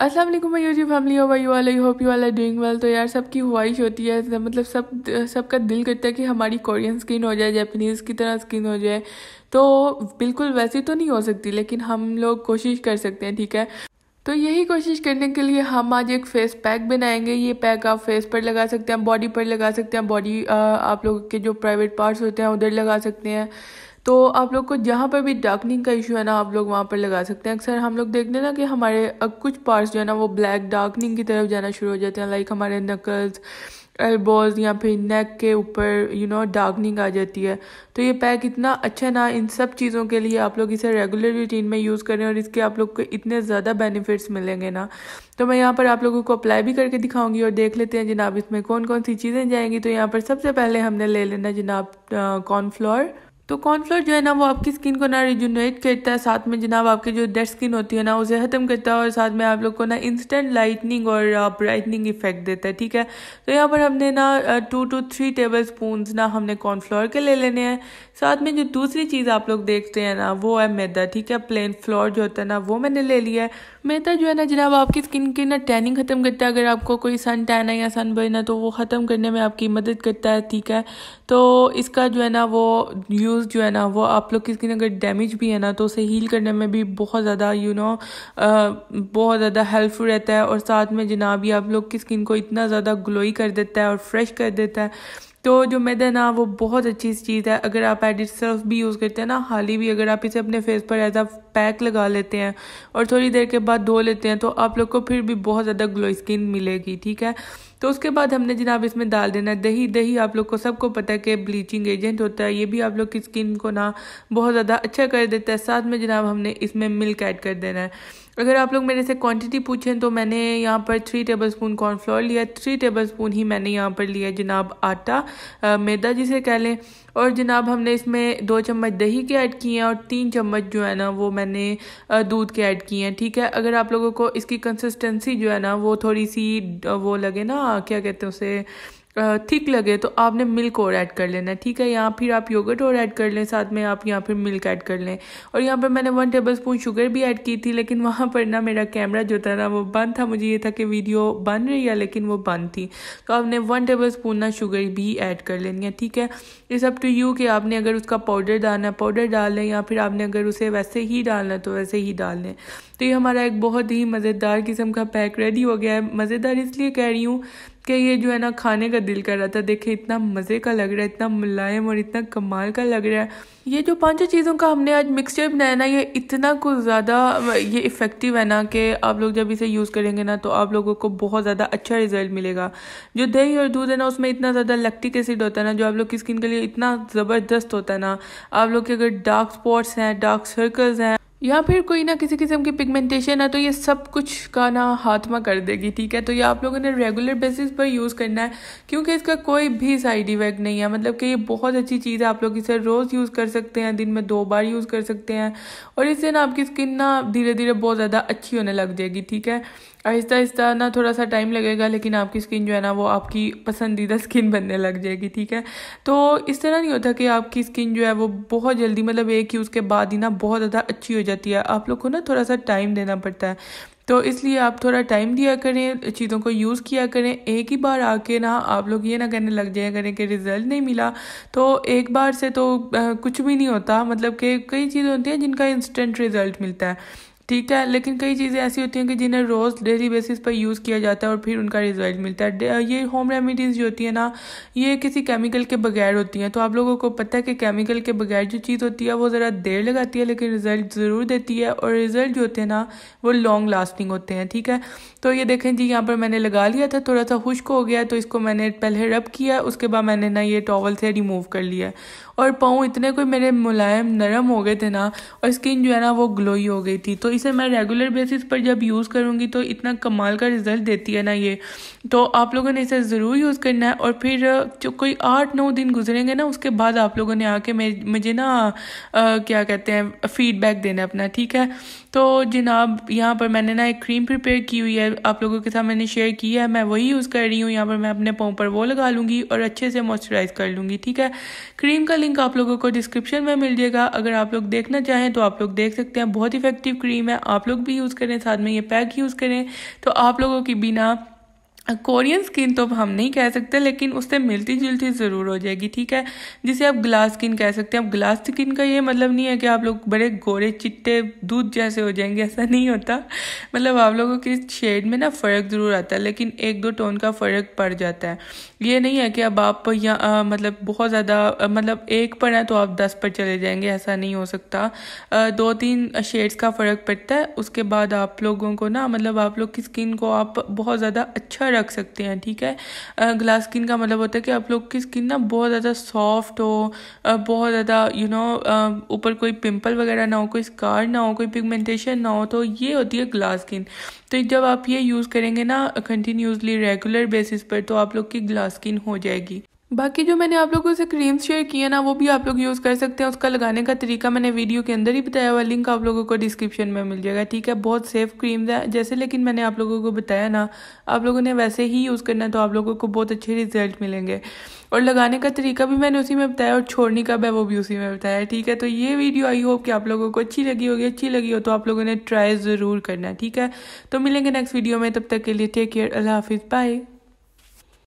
Aslam my YouTube family और you I hope you वाला doing well तो यार सबकी ख्वाहिश होती है मतलब सब सबका दिल करता है कि हमारी कोरियन स्किन हो जाए जापानीज़ की तरह स्किन हो जाए तो बिल्कुल वैसी तो नहीं हो सकती लेकिन हम लोग कोशिश कर सकते हैं ठीक है तो यही कोशिश करने के लिए हम आज एक फेस पैक बनाएंगे ये पैक आप फेस पर लगा सकते हैं बॉडी पर लगा सकते हैं बॉडी आप लोग के जो प्राइवेट पार्ट्स होते हैं उधर लगा सकते हैं तो आप लोग को जहाँ पर भी डार्कनिंग का इशू है ना आप लोग वहाँ पर लगा सकते हैं अक्सर हम लोग देखते हैं ना कि हमारे कुछ पार्ट्स जो है ना वो ब्लैक डार्कनिंग की तरफ जाना शुरू हो जाते हैं लाइक हमारे नकल्स एल्बोज या फिर नेक के ऊपर यू नो डार्कनिंग आ जाती है तो ये पैक इतना अच्छा ना इन सब चीज़ों के लिए आप लोग इसे रेगुलर रूटीन में यूज़ करें और इसके आप लोग को इतने ज़्यादा बेनिफिट्स मिलेंगे ना तो मैं यहाँ पर आप लोगों को अप्लाई भी करके दिखाऊंगी और देख लेते हैं जनाब इसमें कौन कौन सी चीज़ें जाएंगी तो यहाँ पर सबसे पहले हमने ले लेना जनाब कॉर्नफ्लोर तो कॉर्नफ्लोर जो है ना वो आपकी स्किन को ना रिजुनेट करता है साथ में जनाब आपकी जो डेड स्किन होती है ना उसे ख़त्म करता है और साथ में आप लोग को ना इंस्टेंट लाइटनिंग और ब्राइटनिंग इफेक्ट देता है ठीक है तो यहाँ पर हमने ना two two three tablespoon ना हमने कॉर्नफ्लोर के ले लेने हैं साथ में जो दूसरी चीज़ आप लोग देखते हैं ना वो है मैदा ठीक है प्लेन फ्लोर जो होता है ना वो मैंने ले लिया है मेहता तो जो है ना जनाब आपकी स्किन की ना टैनिंग ख़त्म करता है अगर आपको कोई सन टैन है या सन बर्न है तो वो ख़त्म करने में आपकी मदद करता है ठीक है तो इसका जो है ना वो यूज़ जो है ना वो आप लोग की स्किन अगर डैमेज भी है ना तो उसे हील करने में भी बहुत ज़्यादा यू नो बहुत ज़्यादा हेल्पफुल रहता है और साथ में जनाब ये आप लोग की स्किन को इतना ज़्यादा ग्लोई कर देता है और फ्रेश कर देता है तो जो मैदा ना वो बहुत अच्छी चीज़ है अगर आप एडिट सर्फ भी यूज़ करते हैं ना हाली भी अगर आप इसे अपने फेस पर एज पैक लगा लेते हैं और थोड़ी देर के बाद धो लेते हैं तो आप लोग को फिर भी बहुत ज़्यादा ग्लो स्किन मिलेगी ठीक है तो उसके बाद हमने जनाब इसमें डाल देना है दही दही आप लोग को सबको पता है कि ब्लीचिंग एजेंट होता है ये भी आप लोग की स्किन को ना बहुत ज़्यादा अच्छा कर देता है साथ में जनाब हमने इसमें मिल्क ऐड कर देना है अगर आप लोग मेरे से क्वांटिटी पूछें तो मैंने यहाँ पर थ्री टेबल स्पून कॉर्नफ्लोर लिया थ्री टेबल स्पून ही मैंने यहाँ पर लिया जनाब आटा मैदा जिसे कह लें और जनाब हमने इसमें दो चम्मच दही के ऐड किए हैं और तीन चम्मच जो है ना वो मैंने दूध के ऐड किए हैं ठीक है अगर आप लोगों को इसकी कंसिस्टेंसी जो है ना वो थोड़ी सी वो लगे ना क्या कहते हैं उसे थिक लगे तो आपने मिल्क और ऐड कर लेना ठीक है यहाँ फिर आप योगर्ट और ऐड कर लें साथ में आप यहाँ फिर मिल्क ऐड कर लें और यहाँ पर मैंने वन टेबल स्पून शुगर भी ऐड की थी लेकिन वहाँ पर ना मेरा कैमरा जो था ना वो बंद था मुझे ये था कि वीडियो बन रही है लेकिन वो बंद थी तो आपने वन टेबल स्पून ना शुगर भी ऐड कर लेनी है ठीक है इस अप टू यू कि आपने अगर उसका पाउडर डालना है पाउडर डाल लें या फिर आपने अगर उसे वैसे ही डालना तो वैसे ही डाल लें तो ये हमारा एक बहुत ही मज़ेदार किस्म का पैक रेडी हो गया है मज़ेदार इसलिए कह रही हूँ कि ये जो है ना खाने का दिल कर रहा था देखे इतना मज़े का लग रहा है इतना मुलायम और इतना कमाल का लग रहा है ये जो पांचों चीज़ों का हमने आज मिक्सचर बनाया ना ये इतना कुछ ज़्यादा ये इफ़ेक्टिव है ना कि आप लोग जब इसे यूज़ करेंगे ना तो आप लोगों को बहुत ज़्यादा अच्छा रिजल्ट मिलेगा जो दही और दूध है ना उसमें इतना ज़्यादा लैक्टिक एसिड होता है ना जो आप लोग की स्किन के लिए इतना ज़बरदस्त होता है ना आप लोग के अगर डार्क स्पॉट्स हैं डार्क सर्कल्स हैं या फिर कोई ना किसी किस्म की पिगमेंटेशन है तो ये सब कुछ का ना हाथमा कर देगी ठीक है तो ये आप लोगों ने रेगुलर बेसिस पर यूज़ करना है क्योंकि इसका कोई भी साइड इफेक्ट नहीं है मतलब कि ये बहुत अच्छी चीज़ है आप लोग इसे रोज़ यूज़ कर सकते हैं दिन में दो बार यूज़ कर सकते हैं और इससे ना आपकी स्किन ना धीरे धीरे बहुत ज़्यादा अच्छी होने लग जाएगी ठीक है आहिस्ता आहिस्ता ना थोड़ा सा टाइम लगेगा लेकिन आपकी स्किन जो है ना वो आपकी पसंदीदा स्किन बनने लग जाएगी ठीक है तो इस तरह नहीं होता कि आपकी स्किन जो है वो बहुत जल्दी मतलब एक ही उसके बाद ही ना बहुत ज़्यादा अच्छी हो जाती है आप लोग को ना थोड़ा सा टाइम देना पड़ता है तो इसलिए आप थोड़ा टाइम दिया करें चीज़ों को यूज़ किया करें एक ही बार आके ना आप लोग ये ना करने लग जाए करें कि रिज़ल्ट नहीं मिला तो एक बार से तो कुछ भी नहीं होता मतलब कि कई चीज़ें होती हैं जिनका इंस्टेंट रिज़ल्ट मिलता है ठीक है लेकिन कई चीज़ें ऐसी होती हैं कि जिन्हें रोज़ डेली बेसिस पर यूज़ किया जाता है और फिर उनका रिजल्ट मिलता है ये होम रेमिडीज़ जो होती है ना ये किसी केमिकल के बगैर होती हैं तो आप लोगों को पता है कि केमिकल के बगैर जो चीज़ होती है वो ज़रा देर लगाती है लेकिन रिज़ल्ट ज़रूर देती है और रिज़ल्ट जो होते हैं ना वो लॉन्ग लास्टिंग होते हैं ठीक है तो ये देखें जी यहाँ पर मैंने लगा लिया था थोड़ा सा खुश्क हो गया तो इसको मैंने पहले रब किया उसके बाद मैंने ना ये टॉवल से रिमूव कर लिया और पाँव इतने कोई मेरे मुलायम नरम हो गए थे ना और स्किन जो है ना वो ग्लोई हो गई थी तो इसे मैं रेगुलर बेसिस पर जब यूज़ करूँगी तो इतना कमाल का रिजल्ट देती है ना ये तो आप लोगों ने इसे ज़रूर यूज़ करना है और फिर जो कोई आठ नौ दिन गुजरेंगे ना उसके बाद आप लोगों ने आके मुझे ना आ, क्या कहते हैं फीडबैक देना अपना ठीक है तो जनाब यहाँ पर मैंने ना एक क्रीम प्रिपेयर की हुई है आप लोगों के साथ मैंने शेयर की है मैं वही यूज़ कर रही हूँ यहाँ पर मैं अपने पाँव पर वो लगा लूँगी और अच्छे से मॉइस्चराइज कर लूँगी ठीक है क्रीम का लिंक आप लोगों को डिस्क्रिप्शन में मिल जाएगा अगर आप लोग देखना चाहें तो आप लोग देख सकते हैं बहुत इफेक्टिव क्रीम है आप लोग भी यूज़ करें साथ में ये पैक यूज़ करें तो आप लोगों की बिना कोरियन स्किन तो हम नहीं कह सकते लेकिन उससे मिलती जुलती ज़रूर हो जाएगी ठीक है जिसे आप ग्लास स्किन कह सकते हैं अब ग्लास स्किन का ये मतलब नहीं है कि आप लोग बड़े गोरे चिट्टे दूध जैसे हो जाएंगे ऐसा नहीं होता मतलब आप लोगों के शेड में ना फ़र्क ज़रूर आता है लेकिन एक दो टोन का फ़र्क पड़ जाता है ये नहीं है कि अब आप यहाँ मतलब बहुत ज़्यादा मतलब एक पर हैं तो आप दस पर चले जाएंगे ऐसा नहीं हो सकता आ, दो तीन शेड्स का फ़र्क पड़ता है उसके बाद आप लोगों को ना मतलब आप लोग की स्किन को आप बहुत ज़्यादा अच्छा रख सकते हैं ठीक है ग्लास स्किन का मतलब होता है कि आप लोग की स्किन ना बहुत ज़्यादा सॉफ्ट हो बहुत ज़्यादा यू नो ऊपर कोई पिंपल वगैरह ना हो कोई स्कार ना हो कोई पिगमेंटेशन ना हो तो ये होती है ग्लास स्किन तो जब आप ये यूज़ करेंगे ना कंटिन्यूसली रेगुलर बेसिस पर तो आप लोग की ग्लास स्किन हो जाएगी बाकी जो मैंने आप लोगों से क्रीम्स शेयर किए ना वो भी आप लोग यूज़ कर सकते हैं उसका लगाने का तरीका मैंने वीडियो के अंदर ही बताया हुआ लिंक आप लोगों को डिस्क्रिप्शन में मिल जाएगा ठीक है बहुत सेफ क्रीम्स है जैसे लेकिन मैंने आप लोगों को बताया ना आप लोगों ने वैसे ही यूज़ करना है तो आप लोगों को बहुत अच्छे रिजल्ट मिलेंगे और लगाने का तरीका भी मैंने उसी में बताया और छोड़ने का है वो भी उसी में बताया ठीक है तो ये वीडियो आई होप कि आप लोगों को अच्छी लगी होगी अच्छी लगी हो तो आप लोगों ने ट्राई ज़रूर करना ठीक है तो मिलेंगे नेक्स्ट वीडियो में तब तक के लिए टेक केयर अल्लाह हाफिज़ बाय